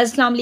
Aslam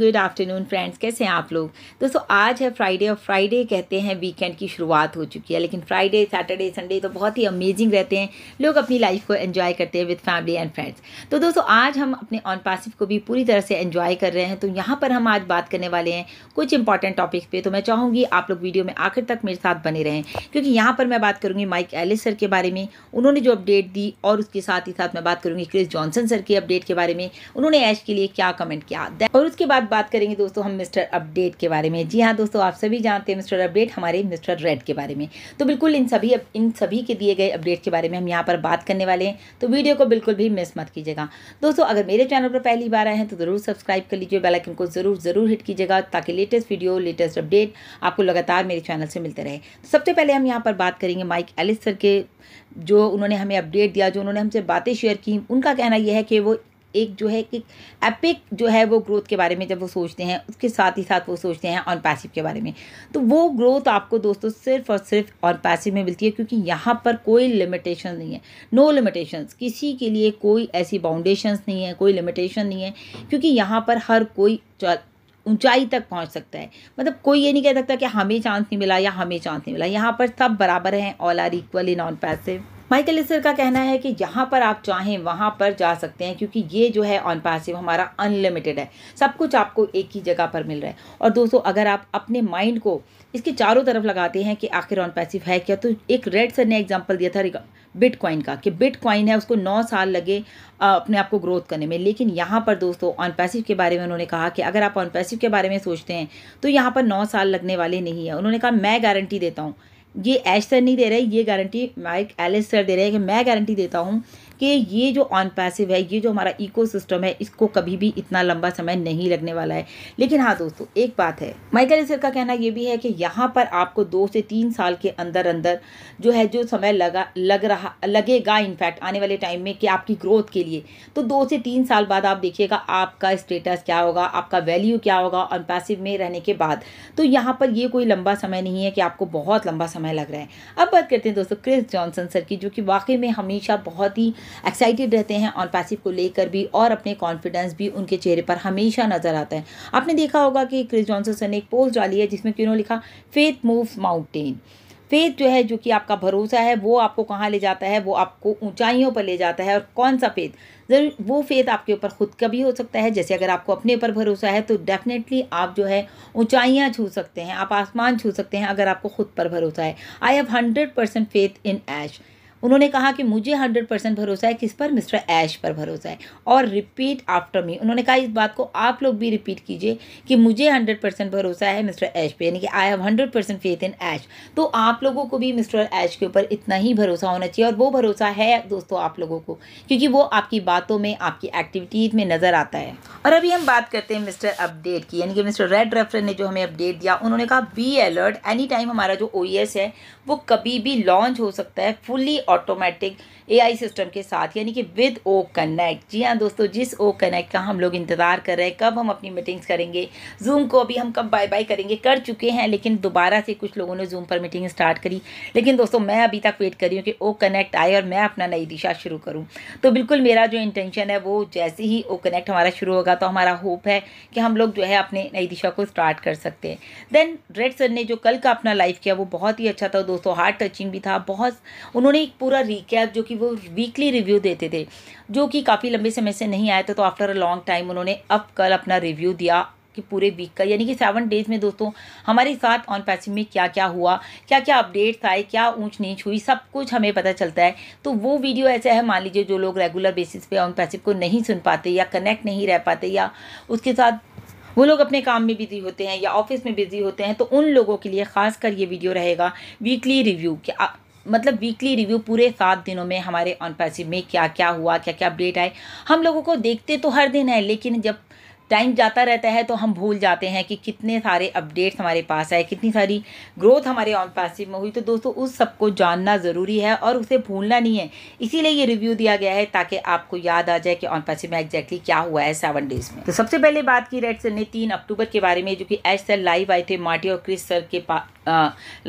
good afternoon friends कैसे हैं आप लोग दोस्तों आज है फ्राइडे और फ्राइडे कहते हैं वीकेंड की शुरुआत हो चुकी है लेकिन फ्राइडे सैटरडे संडे तो बहुत ही अमेजिंग रहते हैं लोग अपनी लाइफ को एंजॉय करते हैं विद फैमिली एंड फ्रेंड्स तो दोस्तों आज हम अपने ऑन पासिफ को भी पूरी तरह से एंजॉय कर रहे हैं तो यहाँ पर हम आज बात करने वाले हैं कुछ इंपॉर्टेंट टॉपिक्स पर तो मैं चाहूँगी आप लोग वीडियो में आखिर तक मेरे साथ बने रहें क्योंकि यहाँ पर मैं बात करूँगी माइक एलिस सर के बारे में उन्होंने जो अपडेट दी और उसके साथ ही साथ मैं बात करूँगी क्रिस जॉनसन सर की अपडेट के बारे में उन्होंने ऐश के लिए क्या कमेंट किया क्या देन और उसके बाद बात करेंगे दोस्तों हम मिस्टर अपडेट के बारे में जी हाँ दोस्तों आप सभी जानते हैं मिस्टर अपडेट हमारे मिस्टर रेड के बारे में तो बिल्कुल इन सभी इन सभी के दिए गए अपडेट के बारे में हम यहाँ पर बात करने वाले हैं तो वीडियो को बिल्कुल भी मिस मत कीजिएगा दोस्तों अगर मेरे चैनल पर पहली बार आए हैं तो ज़रूर सब्सक्राइब कर लीजिए बेलाइकन को ज़रूर ज़रूर हिट कीजिएगा ताकि लेटेस्ट वीडियो लेटेस्ट अपडेट आपको लगातार मेरे चैनल से मिलते रहे तो सबसे पहले हम यहाँ पर बात करेंगे माइक एलिस सर के जो उन्होंने हमें अपडेट दिया जो उन्होंने हमसे बातें शेयर की उनका कहना यह है कि वो एक जो है कि एपिक जो है वो ग्रोथ के बारे में जब वो सोचते हैं उसके साथ ही साथ वो सोचते हैं ऑन पैसिव के बारे में तो वो ग्रोथ आपको दोस्तों सिर्फ और सिर्फ ऑन पैसिव में मिलती है क्योंकि यहाँ पर कोई लिमिटेशन नहीं है नो no लिमिटेशंस किसी के लिए कोई ऐसी बाउंडेशंस नहीं है कोई लिमिटेशन नहीं है क्योंकि यहाँ पर हर कोई ऊंचाई तक पहुंच सकता है मतलब कोई ये नहीं कह सकता कि हमें चांस नहीं मिला या हमें चांस नहीं मिला यहाँ पर सब बराबर हैं all are equal in on passive Michael इसर का कहना है कि जहाँ पर आप चाहें वहाँ पर जा सकते हैं क्योंकि ये जो है ऑन पासिव हमारा अनलिमिटेड है सब कुछ आपको एक ही जगह पर मिल रहा है और दोस्तों अगर आप अपने माइंड को इसके चारों तरफ लगाते हैं कि आखिर ऑन पैसिव है क्या तो एक रेड सर ने एग्जाम्पल दिया था बिटकॉइन का कि बिटकॉइन है उसको नौ साल लगे अपने आप को ग्रोथ करने में लेकिन यहाँ पर दोस्तों ऑन पैसिव के बारे में उन्होंने कहा कि अगर आप ऑन पैसिव के बारे में सोचते हैं तो यहाँ पर नौ साल लगने वाले नहीं है उन्होंने कहा मैं गारंटी देता हूँ ये ऐश सर नहीं दे रहे ये गारंटी माइक एलिस सर दे रहे हैं कि मैं गारंटी देता हूँ कि ये जो ऑन पैसिव है ये जो हमारा सिस्टम है इसको कभी भी इतना लंबा समय नहीं लगने वाला है लेकिन हाँ दोस्तों एक बात है माइकल इसर का कहना ये भी है कि यहाँ पर आपको दो से तीन साल के अंदर अंदर जो है जो समय लगा लग रहा लगेगा इनफैक्ट आने वाले टाइम में कि आपकी ग्रोथ के लिए तो दो से तीन साल बाद आप देखिएगा आपका स्टेटस क्या होगा आपका वैल्यू क्या होगा ऑन पैसिव में रहने के बाद तो यहाँ पर ये कोई लंबा समय नहीं है कि आपको बहुत लंबा समय लग रहा है अब बात करते हैं दोस्तों क्रिस जॉनसन सर की जो कि वाकई में हमेशा बहुत ही एक्साइटेड रहते हैं और पैसिव को लेकर भी और अपने कॉन्फिडेंस भी उनके चेहरे पर हमेशा नजर आता है आपने देखा होगा कि क्रिस जॉनसन ने एक पोस्ट डाली है जिसमें क्यों लिखा फेथ मूव माउंटेन फेथ जो है जो कि आपका भरोसा है वो आपको कहाँ ले जाता है वो आपको ऊंचाइयों पर ले जाता है और कौन सा फेथ जरूर वो फेथ आपके ऊपर खुद का भी हो सकता है जैसे अगर आपको अपने ऊपर भरोसा है तो डेफिनेटली आप जो है ऊंचाइयाँ छू सकते हैं आप आसमान छू सकते हैं अगर आपको खुद पर भरोसा है I have hundred percent faith in Ash उन्होंने कहा कि मुझे हंड्रेड परसेंट भरोसा है किस पर मिस्टर ऐश पर भरोसा है और रिपीट आफ्टर मी उन्होंने कहा इस बात को आप लोग भी रिपीट कीजिए कि मुझे हंड्रेड परसेंट भरोसा है मिस्टर ऐश पे यानी कि I have hundred percent faith in Ash तो आप लोगों को भी मिस्टर ऐश के ऊपर इतना ही भरोसा होना चाहिए और वो भरोसा है दोस्तों आप लोगों को क्योंकि वो आपकी बातों में आपकी एक्टिविटीज़ में नज़र आता है और अभी हम बात करते हैं मिस्टर अपडेट की यानी कि मिस्टर रेड रेफर ने जो हमें अपडेट दिया उन्होंने कहा बी अलर्ट एनी टाइम हमारा जो ओ e है वो कभी भी लॉन्च हो सकता है फुल्ली ऑटोमेटिक एआई सिस्टम के साथ यानी कि विद ओ कनेक्ट जी हाँ दोस्तों जिस ओ कनेक्ट का हम लोग इंतज़ार कर रहे हैं कब हम अपनी मीटिंग्स करेंगे जूम को अभी हम कब बाय बाय करेंगे कर चुके हैं लेकिन दोबारा से कुछ लोगों ने जूम पर मीटिंग स्टार्ट करी लेकिन दोस्तों मैं अभी तक वेट कर रही हूँ कि ओ कनेक्ट आए और मैं अपना नई दिशा शुरू करूँ तो बिल्कुल मेरा जो इंटेंशन है वो जैसे ही ओ कनेक्ट हमारा शुरू होगा तो हमारा होप है कि हम लोग जो है अपने नई दिशा को स्टार्ट कर सकते हैं देन रेड सर ने जो कल का अपना लाइफ किया वो बहुत ही अच्छा था दोस्तों हार्ट टचिंग भी था बहुत उन्होंने एक पूरा रिकैप जो कि वो वीकली रिव्यू देते थे जो कि काफ़ी लंबे समय से नहीं आया था तो आफ्टर अ लॉन्ग टाइम उन्होंने अब कल अपना रिव्यू दिया कि पूरे वीक का यानी कि सेवन डेज में दोस्तों हमारे साथ ऑन पैसिव में क्या क्या हुआ क्या क्या अपडेट्स आए क्या ऊंच नीच हुई सब कुछ हमें पता चलता है तो वो वीडियो ऐसा है मान लीजिए जो लोग रेगुलर बेसिस पे ऑन पैसिव को नहीं सुन पाते या कनेक्ट नहीं रह पाते या उसके साथ वो लोग अपने काम में बिज़ी होते हैं या ऑफिस में बिज़ी होते हैं तो उन लोगों के लिए खास कर ये वीडियो रहेगा वीकली रिव्यू क्या मतलब वीकली रिव्यू पूरे सात दिनों में हमारे ऑन पैसिव में क्या क्या हुआ क्या क्या अपडेट आए हम लोगों को देखते तो हर दिन है लेकिन जब टाइम जाता रहता है तो हम भूल जाते हैं कि कितने सारे अपडेट्स हमारे पास आए कितनी सारी ग्रोथ हमारे ऑन पासिव में हुई तो दोस्तों उस सबको जानना ज़रूरी है और उसे भूलना नहीं है इसीलिए ये रिव्यू दिया गया है ताकि आपको याद आ जाए कि ऑन पासिव में एक्जैक्टली क्या हुआ है सेवन डेज में तो सबसे पहले बात की रेड सर ने तीन अक्टूबर के बारे में जो कि एच सर लाइव आए थे मार्टी और क्रिस सर के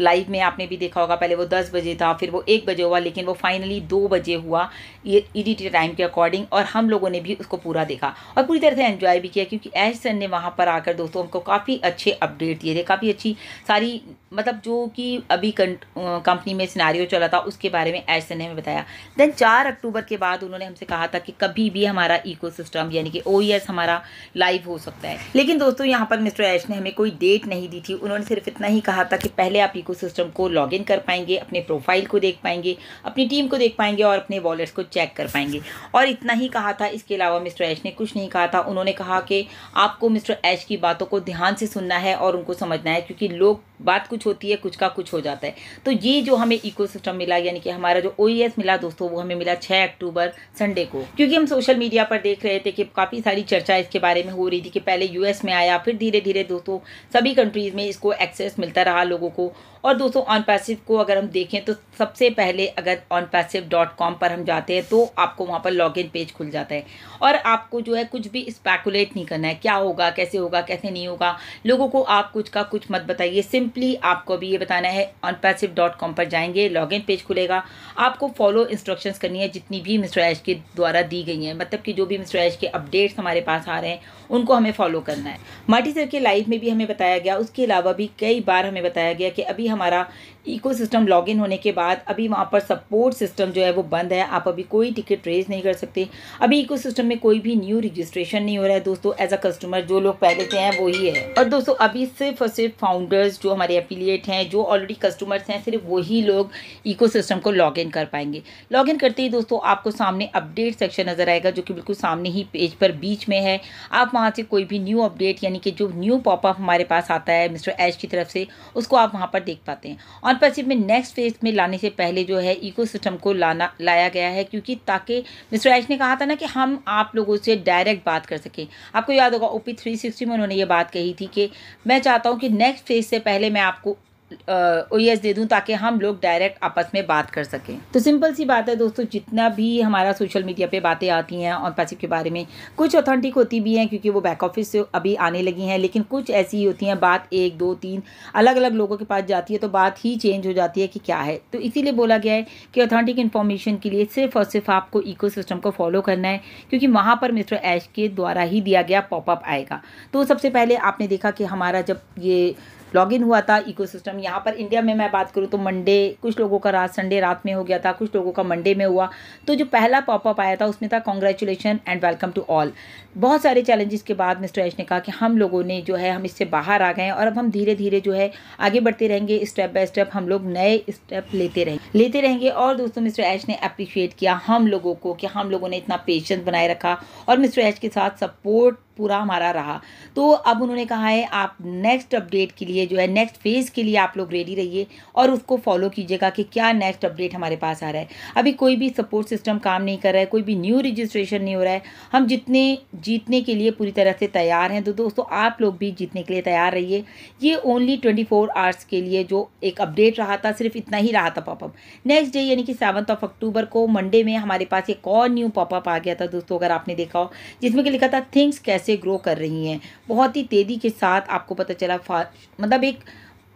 लाइव में आपने भी देखा होगा पहले वो दस बजे था फिर वो एक बजे हुआ लेकिन वो फाइनली दो बजे हुआ ये ईडीटी e टाइम के अकॉर्डिंग और हम लोगों ने भी उसको पूरा देखा और पूरी तरह से एंजॉय भी किया क्योंकि ऐश सर ने वहाँ पर आकर दोस्तों हमको काफ़ी अच्छे अपडेट दिए थे काफ़ी अच्छी सारी मतलब जो कि अभी कंपनी में सिनारियो चला था उसके बारे में ऐश सर ने हमें बताया देन चार अक्टूबर के बाद उन्होंने हमसे कहा था कि कभी भी हमारा इको यानी कि ओ e हमारा लाइव हो सकता है लेकिन दोस्तों यहाँ पर मिस्टर ऐश ने हमें कोई डेट नहीं दी थी उन्होंने सिर्फ इतना ही कहा था कि पहले आप इको को लॉग कर पाएंगे अपने प्रोफाइल को देख पाएंगे अपनी टीम को देख पाएंगे और अपने वॉलेट्स को चेक कर पाएंगे और इतना ही कहा था इसके अलावा मिस्टर ऐश ने कुछ नहीं कहा था उन्होंने कहा कि आपको मिस्टर ऐश की बातों को ध्यान से सुनना है और उनको समझना है क्योंकि लोग बात कुछ होती है कुछ का कुछ हो जाता है तो ये जो हमें इकोसिस्टम मिला यानी कि हमारा जो ओ e मिला दोस्तों वो हमें मिला छः अक्टूबर संडे को क्योंकि हम सोशल मीडिया पर देख रहे थे कि काफ़ी सारी चर्चा इसके बारे में हो रही थी कि पहले यूएस में आया फिर धीरे धीरे दोस्तों सभी कंट्रीज़ में इसको एक्सेस मिलता रहा लोगों को और दोस्तों ऑन पैसिव को अगर हम देखें तो सबसे पहले अगर ऑन पैसिव डॉट कॉम पर हम जाते हैं तो आपको वहाँ पर लॉग इन पेज खुल जाता है और आपको जो है कुछ भी स्पैकुलेट नहीं करना है क्या होगा कैसे होगा कैसे नहीं होगा लोगों को आप कुछ का कुछ मत बताइए सिम्प सिंपली आपको अभी ये बताना है ऑन पैसिव डॉट कॉम पर जाएंगे लॉगिन पेज खुलेगा आपको फॉलो इंस्ट्रक्शंस करनी है जितनी भी मिस्टर ऐश के द्वारा दी गई हैं मतलब कि जो भी मिस्टर ऐश के अपडेट्स हमारे पास आ रहे हैं उनको हमें फॉलो करना है माटी सर के लाइव में भी हमें बताया गया उसके अलावा भी कई बार हमें बताया गया कि अभी हमारा इको सिस्टम लॉगिन होने के बाद अभी वहाँ पर सपोर्ट सिस्टम जो है वो बंद है आप अभी कोई टिकट रेज नहीं कर सकते अभी इको सिस्टम में कोई भी न्यू रजिस्ट्रेशन नहीं हो रहा है दोस्तों एज अ कस्टमर जो लोग पहले से हैं वो ही है और दोस्तों अभी सिर्फ और सिर्फ फाउंडर्स जो हमारे अफिलिएट हैं जो ऑलरेडी कस्टमर्स हैं सिर्फ वही लोग इको सिस्टम को लॉग इन कर पाएंगे लॉग इन करते ही दोस्तों आपको सामने अपडेट सेक्शन नज़र आएगा जो कि बिल्कुल सामने ही पेज पर बीच में है आप वहाँ से कोई भी न्यू अपडेट यानी कि जो न्यू पॉपअप हमारे पास आता है मिस्टर एच की तरफ से उसको आप वहाँ पर देख पाते हैं और पश्चिम में नेक्स्ट फेज में लाने से पहले जो है इकोसिस्टम को लाना लाया गया है क्योंकि ताकि मिस्टर ऐश ने कहा था ना कि हम आप लोगों से डायरेक्ट बात कर सकें आपको याद होगा ओपी थ्री सिक्सटी में उन्होंने ये बात कही थी कि मैं चाहता हूँ कि नेक्स्ट फेज से पहले मैं आपको ओ एस दे दूँ ताकि हम लोग डायरेक्ट आपस में बात कर सकें तो सिंपल सी बात है दोस्तों जितना भी हमारा सोशल मीडिया पे बातें आती हैं और पैसिव के बारे में कुछ ऑथेंटिक होती भी हैं क्योंकि वो बैक ऑफिस से अभी आने लगी हैं लेकिन कुछ ऐसी ही होती हैं बात एक दो तीन अलग अलग लोगों के पास जाती है तो बात ही चेंज हो जाती है कि क्या है तो इसीलिए बोला गया है कि ऑथेंटिक इन्फॉर्मेशन के लिए सिर्फ और सिर्फ आपको इको को फॉलो करना है क्योंकि वहाँ पर मिस्टर ऐश के द्वारा ही दिया गया पॉपअप आएगा तो सबसे पहले आपने देखा कि हमारा जब ये लॉगिन हुआ था इकोसिस्टम यहाँ पर इंडिया में मैं बात करूँ तो मंडे कुछ लोगों का रात संडे रात में हो गया था कुछ लोगों का मंडे में हुआ तो जो पहला पॉपअप आया था उसमें था congratulation and welcome to all बहुत सारे चैलेंजेस के बाद मिस्टर ऐश ने कहा कि हम लोगों ने जो है हम इससे बाहर आ गए हैं और अब हम धीरे धीरे जो है आगे बढ़ते रहेंगे स्टेप बाय स्टेप हम लोग नए स्टेप लेते रहेंगे लेते रहेंगे और दोस्तों मिस्टर ऐश ने अप्रिशिएट किया हम लोगों को कि हम लोगों ने इतना पेशेंस बनाए रखा और मिस्टर ऐश के साथ सपोर्ट पूरा हमारा रहा तो अब उन्होंने कहा है आप नेक्स्ट अपडेट के लिए जो है नेक्स्ट फेज़ के लिए आप लोग रेडी रहिए और उसको फॉलो कीजिएगा कि क्या नेक्स्ट अपडेट हमारे पास आ रहा है अभी कोई भी सपोर्ट सिस्टम काम नहीं कर रहा है कोई भी न्यू रजिस्ट्रेशन नहीं हो रहा है हम जितने जीतने के लिए पूरी तरह से तैयार हैं तो दोस्तों आप लोग भी जीतने के लिए तैयार रहिए ये ओनली ट्वेंटी फोर आवर्स के लिए जो एक अपडेट रहा था सिर्फ इतना ही रहा था पॉपअप नेक्स्ट डे यानी कि सेवन्थ ऑफ अक्टूबर को मंडे में हमारे पास एक और न्यू पॉपअप आ गया था दोस्तों अगर आपने देखा हो जिसमें कि लिखा था थिंग्स कैसे कैसे ग्रो कर रही हैं बहुत ही तेज़ी के साथ आपको पता चला मतलब एक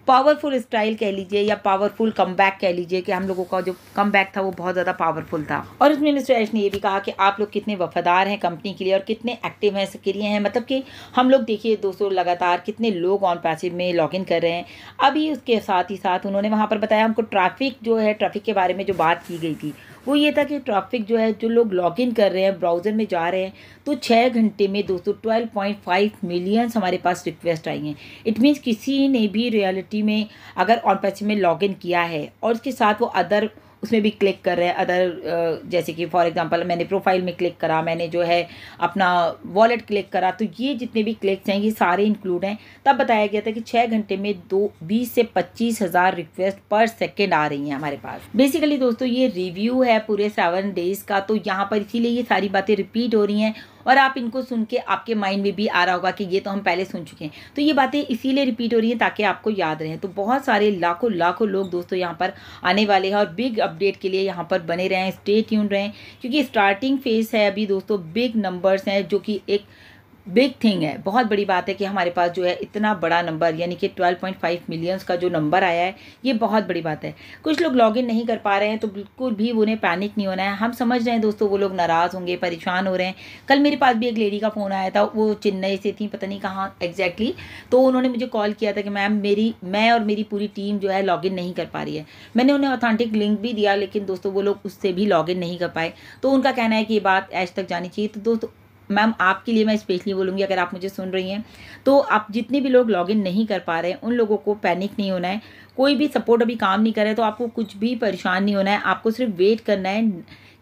पावरफुल स्टाइल कह लीजिए या पावरफुल कम कह लीजिए कि हम लोगों का जो कम था वो बहुत ज़्यादा पावरफुल था और उसमें मिस्टर ऐश ने ये भी कहा कि आप लोग कितने वफादार हैं कंपनी के लिए और कितने एक्टिव हैं सक्रिय हैं मतलब कि हम लोग देखिए दोस्तों लगातार कितने लोग ऑन पैसिव में लॉग इन कर रहे हैं अभी उसके साथ ही साथ उन्होंने वहाँ पर बताया हमको ट्रैफिक जो है ट्रैफिक के बारे में जो बात की गई थी वो ये था कि ट्रैफिक जो है जो लोग लॉग इन कर रहे हैं ब्राउज़र में जा रहे हैं तो छः घंटे में दोस्तों ट्वेल्व पॉइंट फाइव मिलियंस हमारे पास रिक्वेस्ट आई हैं इट मीन्स किसी ने भी रियलिटी में अगर ऑन पैसे में लॉग इन किया है और उसके साथ वो अदर उसमें भी क्लिक कर रहे हैं अदर जैसे कि फॉर एग्जांपल मैंने प्रोफाइल में क्लिक करा मैंने जो है अपना वॉलेट क्लिक करा तो ये जितने भी क्लिक्स हैं ये सारे इंक्लूड हैं तब बताया गया था कि छः घंटे में दो बीस से पच्चीस हज़ार रिक्वेस्ट पर सेकेंड आ रही हैं हमारे पास बेसिकली दोस्तों ये रिव्यू है पूरे सेवन डेज़ का तो यहाँ पर इसीलिए ये सारी बातें रिपीट हो रही हैं और आप इनको सुन के आपके माइंड में भी आ रहा होगा कि ये तो हम पहले सुन चुके हैं तो ये बातें इसीलिए रिपीट हो रही हैं ताकि आपको याद रहे तो बहुत सारे लाखों लाखों लोग दोस्तों यहाँ पर आने वाले हैं और बिग अपडेट के लिए यहाँ पर बने रहें स्टेट यून रहें क्योंकि स्टार्टिंग फेज है अभी दोस्तों बिग नंबर्स हैं जो कि एक बिग थिंग है बहुत बड़ी बात है कि हमारे पास जो है इतना बड़ा नंबर यानी कि 12.5 मिलियंस का जो नंबर आया है ये बहुत बड़ी बात है कुछ लोग लॉगिन नहीं कर पा रहे हैं तो बिल्कुल भी उन्हें पैनिक नहीं होना है हम समझ रहे हैं दोस्तों वो लोग नाराज़ होंगे परेशान हो रहे हैं कल मेरे पास भी एक लेडी का फ़ोन आया था वो चेन्नई से थी पता नहीं कहाँ एग्जैक्टली तो उन्होंने मुझे कॉल किया था कि मैम मेरी मैं और मेरी पूरी टीम जो है लॉगिन नहीं कर पा रही है मैंने उन्हें ऑथेंटिक लिंक भी दिया लेकिन दोस्तों वो लोग उससे भी लॉगिन नहीं कर पाए तो उनका कहना है कि ये बात ऐश तक जानी चाहिए तो दोस्तों मैम आपके लिए मैं स्पेशली बोलूँगी अगर आप मुझे सुन रही हैं तो आप जितने भी लोग लॉगिन नहीं कर पा रहे हैं उन लोगों को पैनिक नहीं होना है कोई भी सपोर्ट अभी काम नहीं कर है तो आपको कुछ भी परेशान नहीं होना है आपको सिर्फ वेट करना है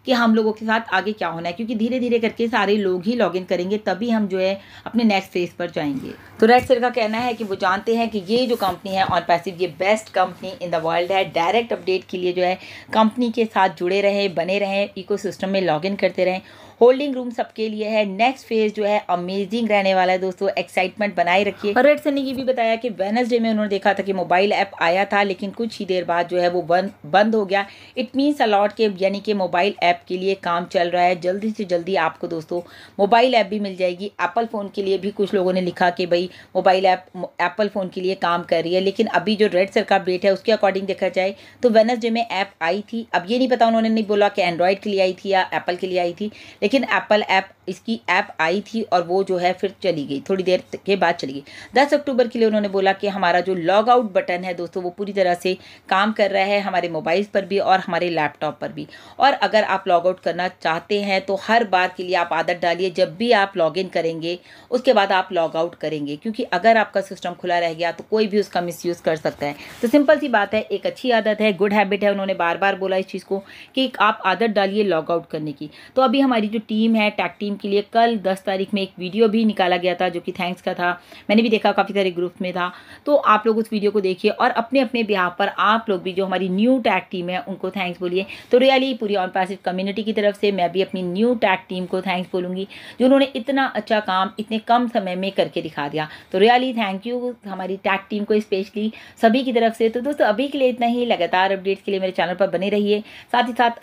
कि हम लोगों के साथ आगे क्या होना है क्योंकि धीरे धीरे करके सारे लोग ही लॉगिन करेंगे तभी हम जो है अपने नेक्स्ट फेज पर जाएंगे तो रेड सर का कहना है कि वो जानते हैं कि ये जो कंपनी है और पैसिव ये best company in the world है डायरेक्ट अपडेट के लिए जो है कंपनी के साथ जुड़े रहें बने रहें इको में लॉगिन करते रहें होल्डिंग रूम सबके लिए है नेक्स्ट फेज जो है अमेजिंग रहने वाला है दोस्तों एक्साइटमेंट बनाए रखिए और रेड सनी की भी बताया कि वेनसडे में उन्होंने देखा था कि मोबाइल ऐप आया था लेकिन कुछ ही देर बाद जो है वो बंद बंद हो गया इट मीन्स अलॉट के यानी कि मोबाइल ऐप के लिए काम चल रहा है जल्दी से जल्दी आपको दोस्तों मोबाइल ऐप भी मिल जाएगी एप्पल फ़ोन के लिए भी कुछ लोगों ने लिखा कि भाई मोबाइल ऐप एप्पल फ़ोन के लिए काम कर रही है लेकिन अभी जो रेड सर का अपडेट है उसके अकॉर्डिंग देखा जाए तो वेनसडे में ऐप आई थी अब ये नहीं पता उन्होंने नहीं बोला कि एंड्रॉयड के लिए आई थी या एप्पल के लिए आई थी लेकिन एप्पल ऐप इसकी ऐप आई थी और वो जो है फिर चली गई थोड़ी देर के बाद चली गई दस अक्टूबर के लिए उन्होंने बोला कि हमारा जो लॉग आउट बटन है दोस्तों वो पूरी तरह से काम कर रहा है हमारे मोबाइल पर भी और हमारे लैपटॉप पर भी और अगर आप लॉग आउट करना चाहते हैं तो हर बार के लिए आप आदत डालिए जब भी आप लॉग इन करेंगे उसके बाद आप लॉग आउट करेंगे क्योंकि अगर आपका सिस्टम खुला रह गया तो कोई भी उसका मिसयूज़ कर सकता है तो सिंपल सी बात है एक अच्छी आदत है गुड हैबिट है उन्होंने बार बार बोला इस चीज़ को कि आप आदत डालिए लॉग आउट करने की तो अभी हमारी जो टीम है टैग टीम के लिए कल दस तारीख में एक वीडियो भी निकाला गया था जो कि थैंक्स का था मैंने भी देखा काफ़ी सारे ग्रुप में था तो आप लोग उस वीडियो को देखिए और अपने अपने बिहार पर आप लोग भी जो हमारी न्यू टैग टीम है उनको थैंक्स बोलिए तो रियली पूरी ऑन पैसिव कम्युनिटी की तरफ से मैं भी अपनी न्यू टैग टीम को थैंक्स बोलूँगी जो उन्होंने इतना अच्छा काम इतने कम समय में करके दिखा दिया तो रियली थैंक यू हमारी टैग टीम को स्पेशली सभी की तरफ से तो दोस्तों अभी के लिए इतना ही लगातार अपडेट्स के लिए मेरे चैनल पर बने रहिए साथ ही साथ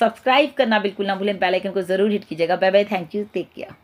सब्सक्राइब करना बिल्कुल ना भूलें बेल आइकन को जरूर हिट कीजिएगा bye bye thank you take care